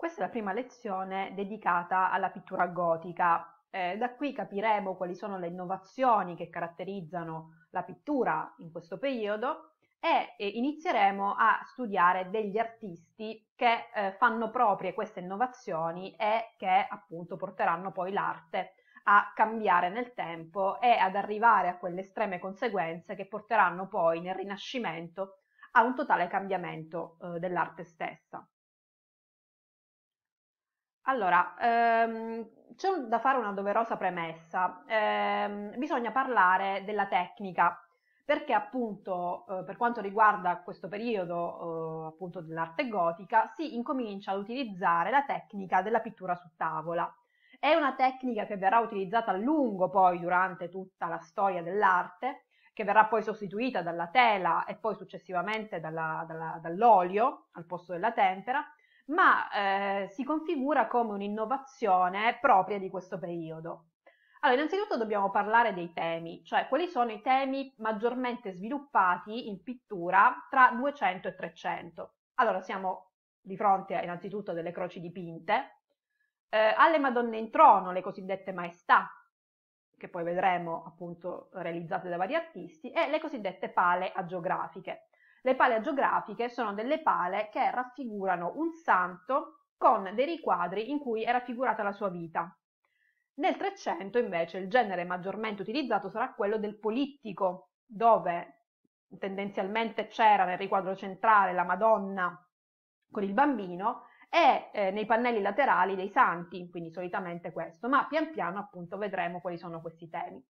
Questa è la prima lezione dedicata alla pittura gotica. Eh, da qui capiremo quali sono le innovazioni che caratterizzano la pittura in questo periodo e eh, inizieremo a studiare degli artisti che eh, fanno proprie queste innovazioni e che appunto porteranno poi l'arte a cambiare nel tempo e ad arrivare a quelle estreme conseguenze che porteranno poi nel Rinascimento a un totale cambiamento eh, dell'arte stessa. Allora, ehm, c'è da fare una doverosa premessa. Eh, bisogna parlare della tecnica, perché appunto eh, per quanto riguarda questo periodo eh, appunto dell'arte gotica si incomincia ad utilizzare la tecnica della pittura su tavola. È una tecnica che verrà utilizzata a lungo poi durante tutta la storia dell'arte, che verrà poi sostituita dalla tela e poi successivamente dalla, dalla, dall'olio al posto della tempera, ma eh, si configura come un'innovazione propria di questo periodo. Allora, innanzitutto dobbiamo parlare dei temi, cioè quali sono i temi maggiormente sviluppati in pittura tra 200 e 300. Allora, siamo di fronte a, innanzitutto delle croci dipinte, eh, alle Madonne in trono, le cosiddette maestà, che poi vedremo appunto realizzate da vari artisti, e le cosiddette pale agiografiche. Le pale agiografiche sono delle pale che raffigurano un santo con dei riquadri in cui è raffigurata la sua vita. Nel 300 invece il genere maggiormente utilizzato sarà quello del polittico, dove tendenzialmente c'era nel riquadro centrale la Madonna con il bambino e eh, nei pannelli laterali dei santi, quindi solitamente questo, ma pian piano appunto vedremo quali sono questi temi.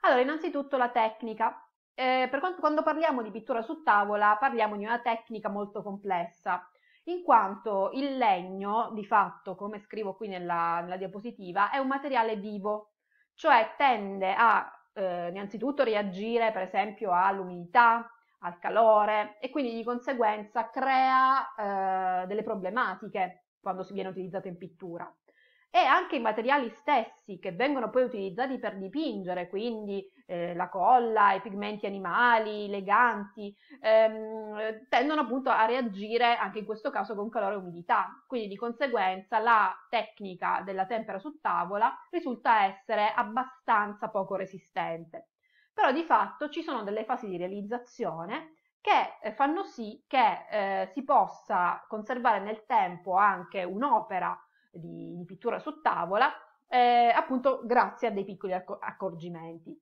Allora, innanzitutto la tecnica. Eh, per quanto, quando parliamo di pittura su tavola parliamo di una tecnica molto complessa, in quanto il legno, di fatto, come scrivo qui nella, nella diapositiva, è un materiale vivo, cioè tende a eh, innanzitutto reagire per esempio all'umidità, al calore e quindi di conseguenza crea eh, delle problematiche quando si viene utilizzato in pittura e anche i materiali stessi che vengono poi utilizzati per dipingere, quindi eh, la colla, i pigmenti animali, leganti, ehm, tendono appunto a reagire anche in questo caso con calore e umidità. Quindi di conseguenza la tecnica della tempera su tavola risulta essere abbastanza poco resistente. Però di fatto ci sono delle fasi di realizzazione che eh, fanno sì che eh, si possa conservare nel tempo anche un'opera di, di pittura su tavola, eh, appunto grazie a dei piccoli accorgimenti.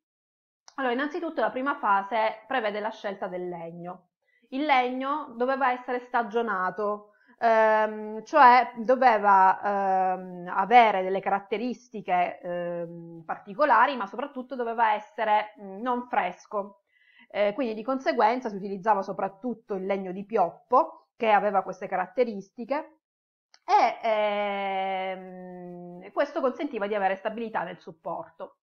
Allora, innanzitutto la prima fase prevede la scelta del legno. Il legno doveva essere stagionato, ehm, cioè doveva ehm, avere delle caratteristiche ehm, particolari, ma soprattutto doveva essere mh, mm, non fresco. Eh, quindi di conseguenza si utilizzava soprattutto il legno di pioppo, che aveva queste caratteristiche, e ehm, questo consentiva di avere stabilità nel supporto.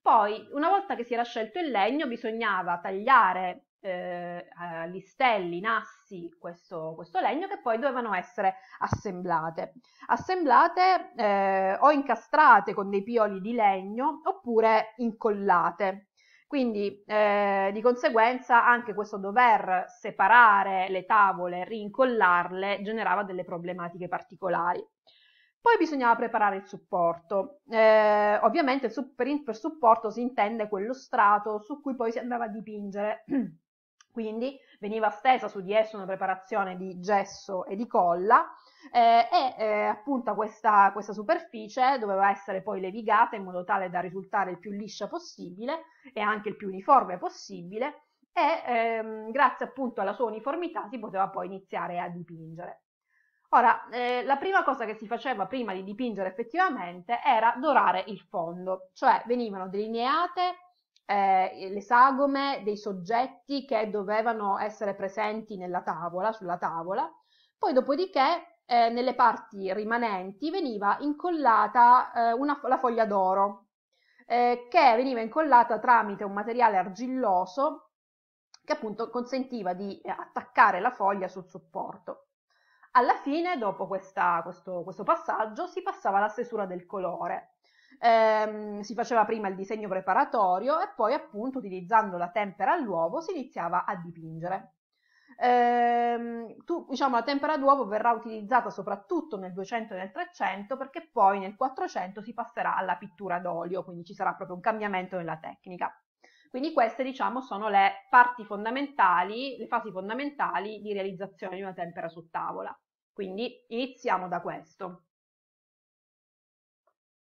Poi, una volta che si era scelto il legno, bisognava tagliare eh, a listelli, assi, questo, questo, legno che poi dovevano essere assemblate. Assemblate eh, o incastrate con dei pioli di legno oppure incollate. Quindi eh, di conseguenza anche questo dover separare le tavole, rincollarle, generava delle problematiche particolari. Poi bisognava preparare il supporto. Eh, ovviamente per supporto si intende quello strato su cui poi si andava a dipingere Quindi veniva stesa su di esso una preparazione di gesso e di colla eh, e eh, appunto questa, questa superficie doveva essere poi levigata in modo tale da risultare il più liscia possibile e anche il più uniforme possibile e ehm, grazie appunto alla sua uniformità si poteva poi iniziare a dipingere. Ora, eh, la prima cosa che si faceva prima di dipingere effettivamente era dorare il fondo, cioè venivano delineate eh, le sagome dei soggetti che dovevano essere presenti nella tavola, sulla tavola, poi dopodiché eh, nelle parti rimanenti veniva incollata eh, una, la foglia d'oro, eh, che veniva incollata tramite un materiale argilloso che appunto consentiva di eh, attaccare la foglia sul supporto. Alla fine, dopo questa, questo, questo passaggio, si passava alla stesura del colore ehm, si faceva prima il disegno preparatorio e poi appunto utilizzando la tempera all'uovo si iniziava a dipingere. Eh, tu, diciamo, la tempera d'uovo verrà utilizzata soprattutto nel 200 e nel 300 perché poi nel 400 si passerà alla pittura d'olio, quindi ci sarà proprio un cambiamento nella tecnica. Quindi queste diciamo, sono le parti fondamentali, le fasi fondamentali di realizzazione di una tempera su tavola. Quindi iniziamo da questo.